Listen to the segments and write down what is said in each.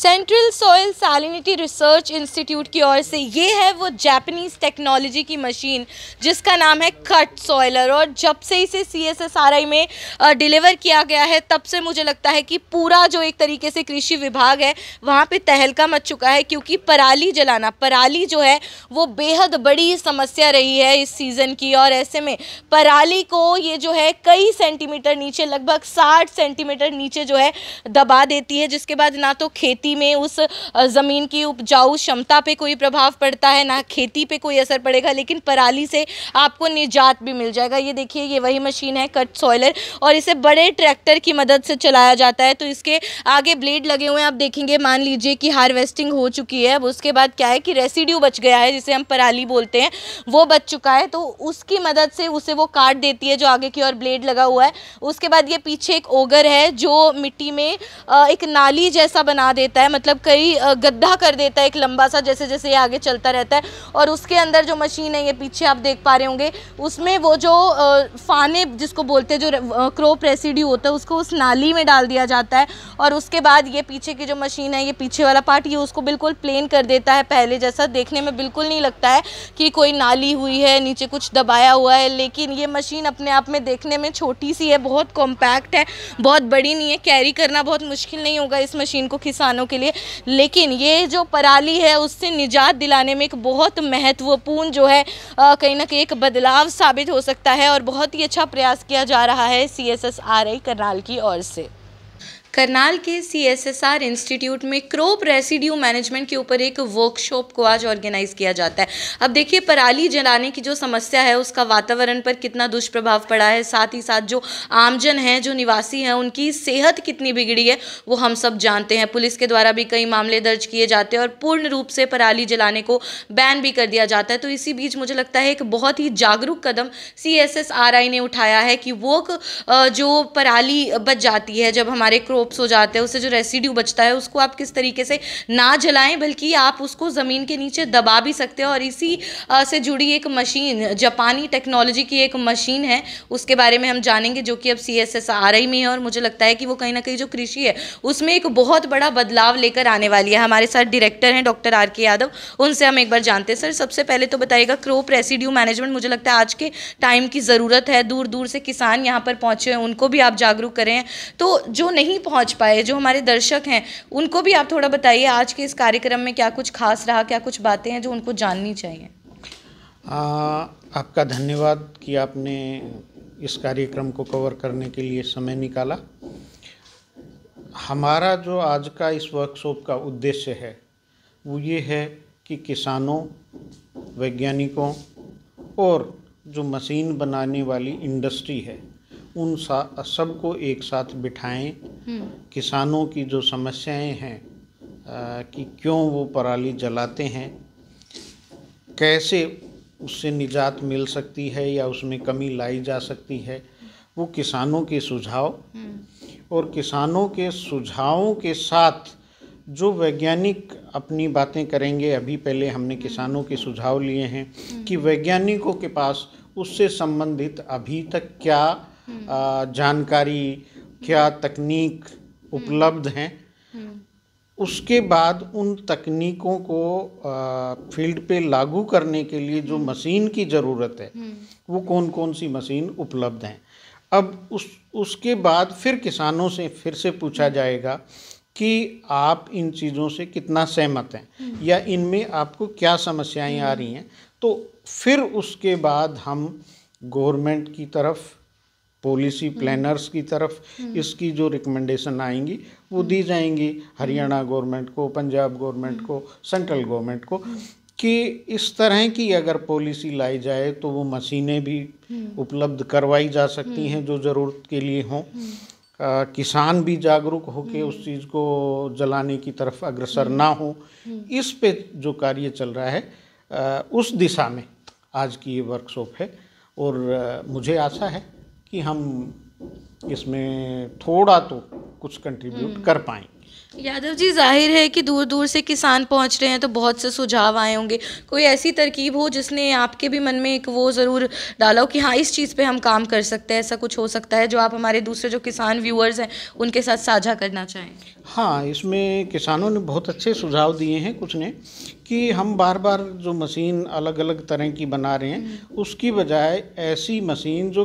Central soil salinity research institute की ओर से ये है वो जापानीज़ टेक्नोलॉजी की मशीन जिसका नाम है कट सॉयलर और जब से इसे C S S R I में डिलीवर किया गया है तब से मुझे लगता है कि पूरा जो एक तरीके से कृषि विभाग है वहाँ पे तहलका मच चुका है क्योंकि पराली जलाना पराली जो है वो बेहद बड़ी समस्या रही है इस सीज़न की और ऐसे में पराली को ये जो है कई सेंटीमीटर नीचे लगभग साठ सेंटीमीटर नीचे जो है दबा देती है जिसके बाद ना तो खेती खेती में उस ज़मीन की उपजाऊ क्षमता पे कोई प्रभाव पड़ता है ना खेती पे कोई असर पड़ेगा लेकिन पराली से आपको निजात भी मिल जाएगा ये देखिए ये वही मशीन है कट सॉयलर और इसे बड़े ट्रैक्टर की मदद से चलाया जाता है तो इसके आगे ब्लेड लगे हुए हैं आप देखेंगे मान लीजिए कि हार्वेस्टिंग हो चुकी है अब उसके बाद क्या है कि रेसिड्यू बच गया है जिसे हम पराली बोलते हैं वो बच चुका है तो उसकी मदद से उसे वो काट देती है जो आगे की ओर ब्लेड लगा हुआ है उसके बाद ये पीछे एक ओगर है जो मिट्टी में एक नाली जैसा बना देता देता है मतलब कई गद्दा कर देता है एक लंबा सा जैसे जैसे ये आगे चलता रहता है और उसके अंदर जो मशीन है ये पीछे आप देख पा रहे होंगे उसमें वो जो फाने जिसको बोलते हैं जो क्रोप रेसिड्यू होता है उसको उस नाली में डाल दिया जाता है और उसके बाद ये पीछे की जो मशीन है ये पीछे वाला पार्ट ये उसको बिल्कुल प्लेन कर देता है पहले जैसा देखने में बिल्कुल नहीं लगता है कि कोई नाली हुई है नीचे कुछ दबाया हुआ है लेकिन ये मशीन अपने आप में देखने में छोटी सी है बहुत कॉम्पैक्ट है बहुत बड़ी नहीं है कैरी करना बहुत मुश्किल नहीं होगा इस मशीन को किसानों किसानों के लिए लेकिन ये जो पराली है उससे निजात दिलाने में एक बहुत महत्वपूर्ण जो है कहीं ना कहीं एक बदलाव साबित हो सकता है और बहुत ही अच्छा प्रयास किया जा रहा है सी एस करनाल की ओर से करनाल के सीएसएसआर इंस्टीट्यूट में क्रोप रेसिड्यू मैनेजमेंट के ऊपर एक वर्कशॉप को आज ऑर्गेनाइज किया जाता है अब देखिए पराली जलाने की जो समस्या है उसका वातावरण पर कितना दुष्प्रभाव पड़ा है साथ ही साथ जो आमजन है जो निवासी हैं उनकी सेहत कितनी बिगड़ी है वो हम सब जानते हैं पुलिस के द्वारा भी कई मामले दर्ज किए जाते हैं और पूर्ण रूप से पराली जलाने को बैन भी कर दिया जाता है तो इसी बीच मुझे लगता है एक बहुत ही जागरूक कदम सी ने उठाया है कि वो जो पराली बच जाती है जब हमारे क्रोप ड्रॉप्स हो जाते हैं उससे जो रेसिड्यू बचता है उसको आप किस तरीके से ना जलाएं बल्कि आप उसको ज़मीन के नीचे दबा भी सकते हो और इसी से जुड़ी एक मशीन जापानी टेक्नोलॉजी की एक मशीन है उसके बारे में हम जानेंगे जो कि अब C S S R I में है और मुझे लगता है कि वो कहीं ना कहीं जो कृषि है उसमें एक बहुत बड़ा बदलाव लेकर आने वाली है हमारे साथ डायरेक्टर हैं डॉक्टर आर के यादव उनसे हम एक बार जानते हैं सर सबसे पहले तो बताइएगा क्रॉप रेसिड्यू मैनेजमेंट मुझे लगता है आज के टाइम की ज़रूरत है दूर दूर से किसान यहाँ पर पहुँचे हैं उनको भी आप जागरूक करें तो जो नहीं पहुंच पहुँच पाए जो हमारे दर्शक हैं उनको भी आप थोड़ा बताइए आज के इस कार्यक्रम में क्या कुछ खास रहा क्या कुछ बातें हैं जो उनको जाननी चाहिए आ, आपका धन्यवाद कि आपने इस कार्यक्रम को कवर करने के लिए समय निकाला हमारा जो आज का इस वर्कशॉप का उद्देश्य है वो ये है कि किसानों वैज्ञानिकों और जो मशीन बनाने वाली इंडस्ट्री है उन सबको एक साथ बिठाएं हम्म। किसानों की जो समस्याएं हैं कि क्यों वो पराली जलाते हैं कैसे उससे निजात मिल सकती है या उसमें कमी लाई जा सकती है वो किसानों के सुझाव हम्म। और किसानों के सुझावों के साथ जो वैज्ञानिक अपनी बातें करेंगे अभी पहले हमने हम्म। किसानों के सुझाव लिए हैं कि वैज्ञानिकों के पास उससे संबंधित अभी तक क्या जानकारी क्या तकनीक उपलब्ध हैं उसके बाद उन तकनीकों को फील्ड पे लागू करने के लिए जो मशीन की ज़रूरत है वो कौन कौन सी मशीन उपलब्ध हैं अब उस उसके बाद फिर किसानों से फिर से पूछा जाएगा कि आप इन चीज़ों से कितना सहमत हैं या इनमें आपको क्या समस्याएं आ रही हैं तो फिर उसके बाद हम गवर्नमेंट की तरफ पॉलिसी प्लानर्स हम्म। की तरफ हम्म। इसकी जो रिकमेंडेशन आएंगी वो दी हम्म। जाएंगी हरियाणा गवर्नमेंट को पंजाब गवर्नमेंट को सेंट्रल गवर्नमेंट को कि इस तरह की अगर पॉलिसी लाई जाए तो वो मशीनें भी उपलब्ध करवाई जा सकती हैं जो ज़रूरत के लिए हों किसान भी जागरूक होकर उस चीज़ को जलाने की तरफ अग्रसर ना हो इस पे जो कार्य चल रहा है आ, उस दिशा में आज की ये वर्कशॉप है और आ, मुझे आशा है कि हम इसमें थोड़ा तो कुछ कंट्रीब्यूट हम्म। कर पाएँ यादव जी जाहिर है कि दूर दूर से किसान पहुंच रहे हैं तो बहुत से सुझाव आए होंगे कोई ऐसी तरकीब हो जिसने आपके भी मन में एक वो ज़रूर डाला हो कि हाँ इस चीज़ पे हम काम कर सकते हैं ऐसा कुछ हो सकता है जो आप हमारे दूसरे जो किसान व्यूअर्स हैं उनके साथ साझा करना चाहें हाँ इसमें किसानों ने बहुत अच्छे सुझाव दिए हैं कुछ ने कि हम बार बार जो मशीन अलग अलग तरह की बना रहे हैं हम्म। उसकी बजाय ऐसी मशीन जो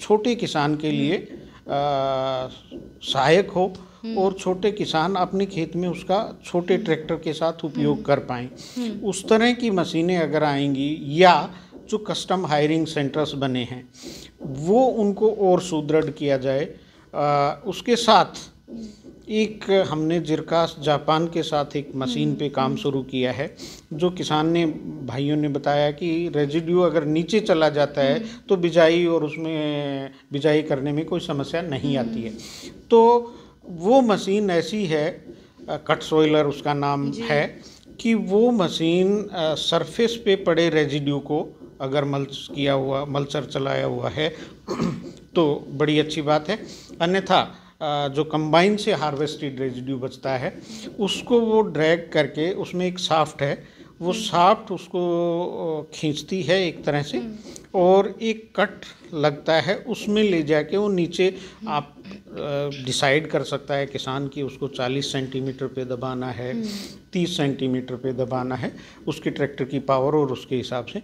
छोटे किसान के लिए सहायक हो हम्म। और छोटे किसान अपने खेत में उसका छोटे ट्रैक्टर के साथ उपयोग हम्म। कर पाए हम्म। उस तरह की मशीनें अगर आएंगी या जो कस्टम हायरिंग सेंटर्स बने हैं वो उनको और सुदृढ़ किया जाए आ, उसके साथ एक हमने जिरकास जापान के साथ एक मशीन पे हम्म। काम शुरू किया है जो किसान ने भाइयों ने बताया कि रेजिड्यू अगर नीचे चला जाता है हम्म। तो बिजाई और उसमें बिजाई करने में कोई समस्या नहीं आती है हम्म। तो वो मशीन ऐसी है कट सोइलर उसका नाम है कि वो मशीन सरफेस पे पड़े रेजिड्यू को अगर मल्च किया हुआ मल्चर चलाया हुआ है तो बड़ी अच्छी बात है अन्यथा जो कंबाइन से हार्वेस्टेड रेजिड्यू बचता है उसको वो ड्रैग करके उसमें एक साफ्ट है वो साफ्ट हम्म। उसको खींचती है एक तरह से हम्म। और एक कट लगता है उसमें ले जाके वो नीचे हम्म। आप डिसाइड कर सकता है किसान की उसको 40 सेंटीमीटर पे दबाना है 30 सेंटीमीटर पे दबाना है उसके ट्रैक्टर की पावर और उसके हिसाब से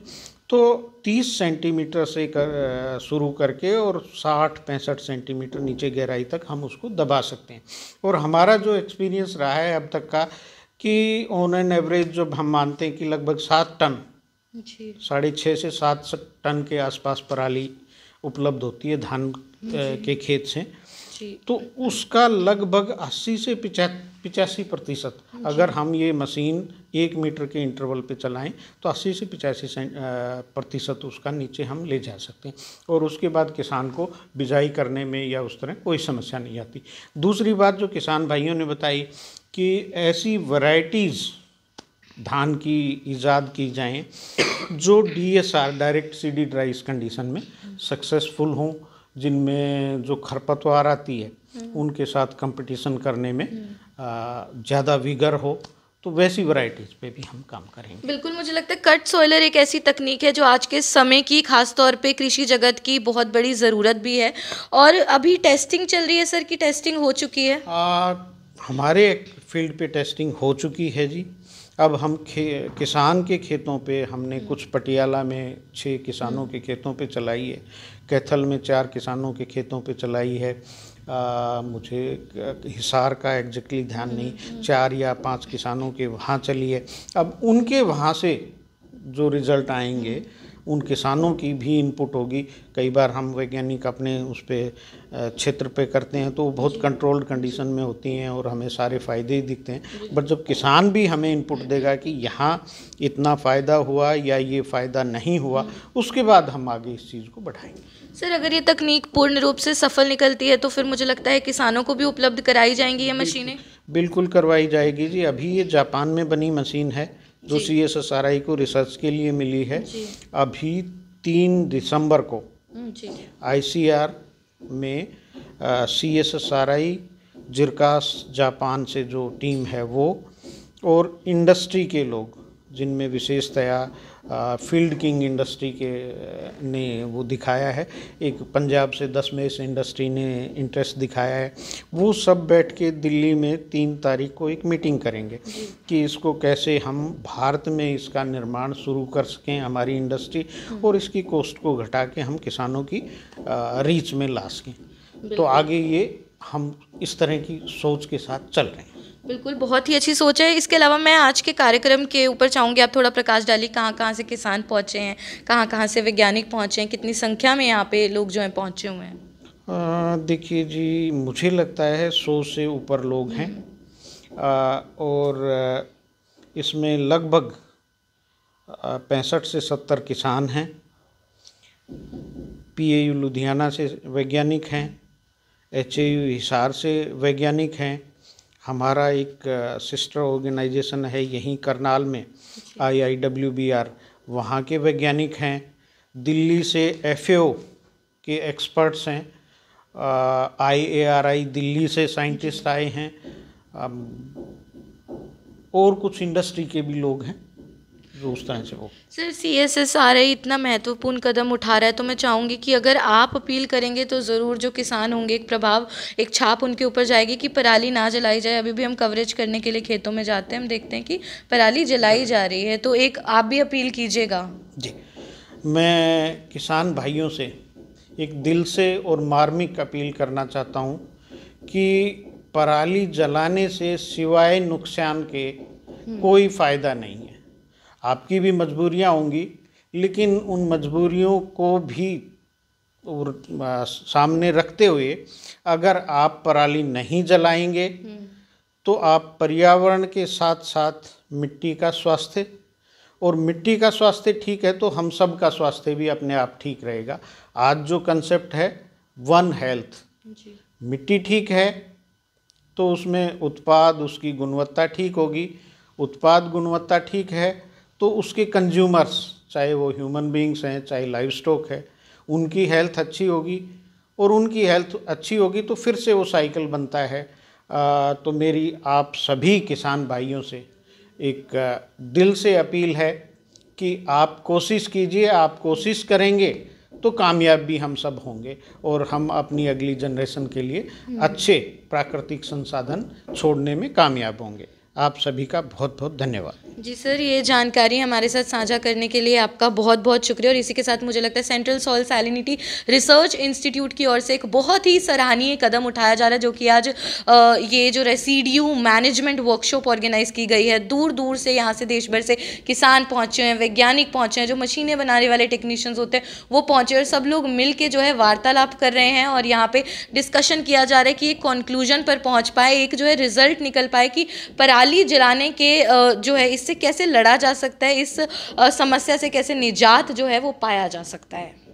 तो 30 सेंटीमीटर से कर शुरू करके और 60 पैंसठ सेंटीमीटर नीचे गहराई तक हम उसको दबा सकते हैं और हमारा जो एक्सपीरियंस रहा है अब तक का कि ऑन एन एवरेज जब हम मानते हैं कि लगभग सात टन साढ़े छः से सात टन के आसपास पराली उपलब्ध होती है धान के खेत से तो उसका लगभग 80 से पिचासी प्रतिशत अगर हम ये मशीन एक मीटर के इंटरवल पे चलाएं तो 80 से पिचासी प्रतिशत उसका नीचे हम ले जा सकते हैं और उसके बाद किसान को बिजाई करने में या उस तरह कोई समस्या नहीं आती दूसरी बात जो किसान भाइयों ने बताई कि ऐसी वराइटीज़ धान की ईजाद की जाएं जो DSR direct seeded rice condition में सक्सेसफुल हों जिनमें जो खरपतवार आती है हम्म। उनके साथ कंपटीशन करने में हम्म। ज़्यादा विगर हो तो वैसी वराइटीज़ पे भी हम काम करेंगे बिल्कुल मुझे लगता है कट सोयलर एक ऐसी तकनीक है जो आज के समय की खास तौर पे कृषि जगत की बहुत बड़ी ज़रूरत भी है और अभी टेस्टिंग चल रही है सर की टेस्टिंग हो चुकी है आ, हमारे फील्ड पे टेस्टिंग हो चुकी है जी अब हम खे, किसान के खेतों पे हमने हम्म। कुछ पटियाला में छः किसानों के खेतों पे चलाई है कैथल में चार किसानों के खेतों पे चलाई है आ, मुझे हिसार का एग्जैक्टली ध्यान नहीं हम्म। चार या पांच किसानों के वहाँ चली है अब उनके वहाँ से जो रिज़ल्ट आएंगे उन किसानों की भी इनपुट होगी कई बार हम वैज्ञानिक अपने उस पर क्षेत्र पे करते हैं तो वो बहुत कंट्रोल्ड कंडीशन में होती हैं और हमें सारे फ़ायदे ही दिखते हैं बट जब किसान भी हमें इनपुट देगा कि यहाँ इतना फ़ायदा हुआ या ये फ़ायदा नहीं हुआ हम्म। उसके बाद हम आगे इस चीज़ को बढ़ाएंगे सर अगर ये तकनीक पूर्ण रूप से सफल निकलती है तो फिर मुझे लगता है किसानों को भी उपलब्ध कराई जाएंगी ये मशीनें बिल्कुल करवाई जाएगी जी अभी ये जापान में बनी मशीन है जो C S S R I को रिसर्च के लिए मिली है अभी तीन दिसंबर को आई सी आर में C S S R I JIRCAS Japan से जो टीम है वो और इंडस्ट्री के लोग जिनमें विशेषतया फील्ड किंग इंडस्ट्री के ने वो दिखाया है एक पंजाब से दस में इस इंडस्ट्री ने इंटरेस्ट दिखाया है वो सब बैठ के दिल्ली में तीन तारीख को एक मीटिंग करेंगे कि इसको कैसे हम भारत में इसका निर्माण शुरू कर सकें हमारी इंडस्ट्री हम्म। और इसकी कॉस्ट को घटा के हम किसानों की रीच में ला सकें तो आगे ये हम इस तरह की सोच के साथ चल रहे हैं बिल्कुल बहुत ही अच्छी सोच है इसके अलावा मैं आज के कार्यक्रम के ऊपर चाहूँगी आप थोड़ा प्रकाश डाली कहाँ कहाँ से किसान पहुँचे हैं कहाँ कहाँ से वैज्ञानिक पहुँचे हैं कितनी संख्या में यहाँ पे लोग जो हैं पहुँचे हुए हैं देखिए जी मुझे लगता है सौ से ऊपर लोग हैं आ, हम्म। और इसमें लगभग पैंसठ से सत्तर किसान हैं पी लुधियाना से वैज्ञानिक हैं एच हिसार से वैज्ञानिक हैं हमारा एक सिस्टर ऑर्गेनाइजेशन है यहीं करनाल में I I W B R वहाँ के वैज्ञानिक हैं दिल्ली से एफ के एक्सपर्ट्स हैं आई ए आर आई दिल्ली से साइंटिस्ट आए हैं और कुछ इंडस्ट्री के भी लोग हैं तो sir C S S R I इतना महत्वपूर्ण कदम उठा रहा है तो मैं चाहूंगी कि अगर आप अपील करेंगे तो ज़रूर जो किसान होंगे एक प्रभाव एक छाप उनके ऊपर जाएगी कि पराली ना जलाई जाए अभी भी हम कवरेज करने के लिए खेतों में जाते हैं हम देखते हैं कि पराली जलाई जा रही है तो एक आप भी अपील कीजिएगा जी मैं किसान भाइयों से एक दिल से और मार्मिक अपील करना चाहता हूँ कि पराली जलाने से सिवाय नुकसान के हम्म। कोई फ़ायदा नहीं है आपकी भी मजबूरियाँ होंगी लेकिन उन मजबूरियों को भी सामने रखते हुए अगर आप पराली नहीं जलाएंगे तो आप पर्यावरण के साथ साथ मिट्टी का स्वास्थ्य और मिट्टी का स्वास्थ्य ठीक है तो हम सब का स्वास्थ्य भी अपने आप ठीक रहेगा आज जो कंसेप्ट है वन हेल्थ मिट्टी ठीक है तो उसमें उत्पाद उसकी गुणवत्ता ठीक होगी उत्पाद गुणवत्ता ठीक है तो उसके कंज्यूमर्स चाहे वो ह्यूमन बींग्स हैं चाहे लाइफ स्टॉक है उनकी हेल्थ अच्छी होगी और उनकी हेल्थ अच्छी होगी तो फिर से वो साइकिल बनता है आ, तो मेरी आप सभी किसान भाइयों से एक दिल से अपील है कि आप कोशिश कीजिए आप कोशिश करेंगे तो कामयाब भी हम सब होंगे और हम अपनी अगली जनरेशन के लिए हम्म। अच्छे प्राकृतिक संसाधन छोड़ने में कामयाब होंगे आप सभी का बहुत बहुत धन्यवाद जी सर ये जानकारी हमारे साथ साझा करने के लिए आपका बहुत बहुत शुक्रिया और इसी के साथ मुझे लगता है central soil salinity research institute की ओर से एक बहुत ही सराहनीय कदम उठाया जा रहा है जो कि आज आ, ये जो रेसिड्यू मैनेजमेंट वर्कशॉप ऑर्गेनाइज की गई है दूर दूर से यहाँ से देश भर से किसान पहुँचे हैं वैज्ञानिक पहुँचे हैं जो मशीनें बनाने वाले टेक्नीशियंस होते हैं वो पहुँचे और सब लोग मिल के जो है वार्तालाप कर रहे हैं और यहाँ पर डिस्कशन किया जा रहा है कि एक कंक्लूजन पर पहुँच पाए एक जो है रिजल्ट निकल पाए कि पराली दिवाली जलाने के जो है इससे कैसे लड़ा जा सकता है इस समस्या से कैसे निजात जो है वो पाया जा सकता है